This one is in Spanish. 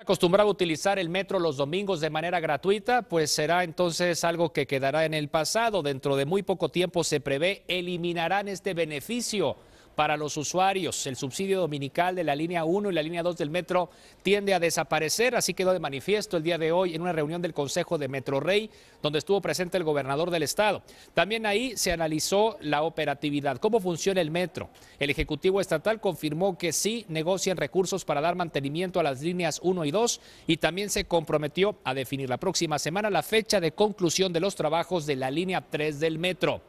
acostumbrado a utilizar el metro los domingos de manera gratuita, pues será entonces algo que quedará en el pasado. Dentro de muy poco tiempo se prevé eliminarán este beneficio para los usuarios. El subsidio dominical de la línea 1 y la línea 2 del metro tiende a desaparecer, así quedó de manifiesto el día de hoy en una reunión del Consejo de Metro Rey, donde estuvo presente el gobernador del estado. También ahí se analizó la operatividad, cómo funciona el metro. El Ejecutivo Estatal confirmó que sí negocian recursos para dar mantenimiento a las líneas 1 y 2 y también se comprometió a definir la próxima semana la fecha de conclusión de los trabajos de la línea 3 del metro.